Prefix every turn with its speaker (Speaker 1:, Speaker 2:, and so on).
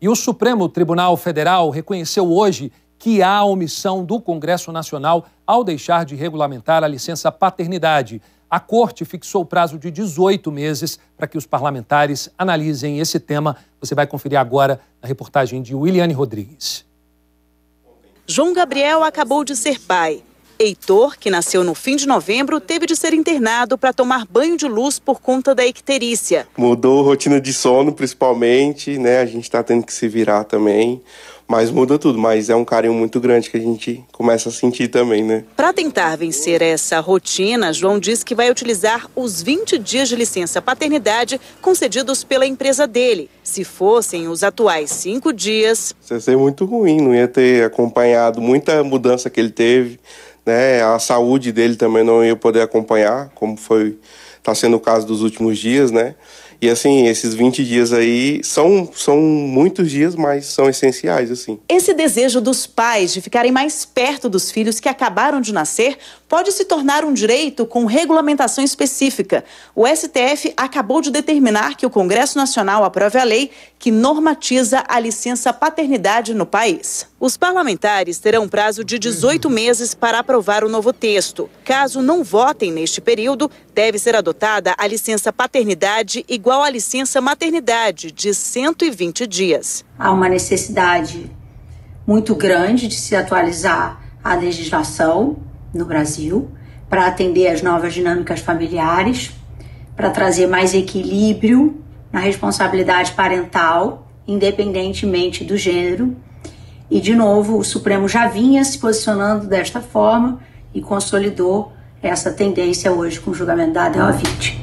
Speaker 1: E o Supremo Tribunal Federal reconheceu hoje que há omissão do Congresso Nacional ao deixar de regulamentar a licença paternidade. A Corte fixou o prazo de 18 meses para que os parlamentares analisem esse tema. Você vai conferir agora na reportagem de Williane Rodrigues.
Speaker 2: João Gabriel acabou de ser pai. Heitor, que nasceu no fim de novembro, teve de ser internado para tomar banho de luz por conta da icterícia.
Speaker 3: Mudou a rotina de sono, principalmente, né? A gente está tendo que se virar também. Mas muda tudo, mas é um carinho muito grande que a gente começa a sentir também, né?
Speaker 2: Para tentar vencer essa rotina, João diz que vai utilizar os 20 dias de licença paternidade concedidos pela empresa dele. Se fossem os atuais cinco dias.
Speaker 3: Isso ia ser muito ruim, não ia ter acompanhado muita mudança que ele teve né? A saúde dele também não ia poder acompanhar, como foi está sendo o caso dos últimos dias, né? E assim, esses 20 dias aí são, são muitos dias, mas são essenciais, assim.
Speaker 2: Esse desejo dos pais de ficarem mais perto dos filhos que acabaram de nascer pode se tornar um direito com regulamentação específica. O STF acabou de determinar que o Congresso Nacional aprove a lei que normatiza a licença paternidade no país. Os parlamentares terão prazo de 18 meses para aprovar o novo texto. Caso não votem neste período, deve ser adotada a licença paternidade igual igual à licença maternidade de 120 dias.
Speaker 4: Há uma necessidade muito grande de se atualizar a legislação no Brasil para atender as novas dinâmicas familiares, para trazer mais equilíbrio na responsabilidade parental, independentemente do gênero. E, de novo, o Supremo já vinha se posicionando desta forma e consolidou essa tendência hoje com o julgamento da DO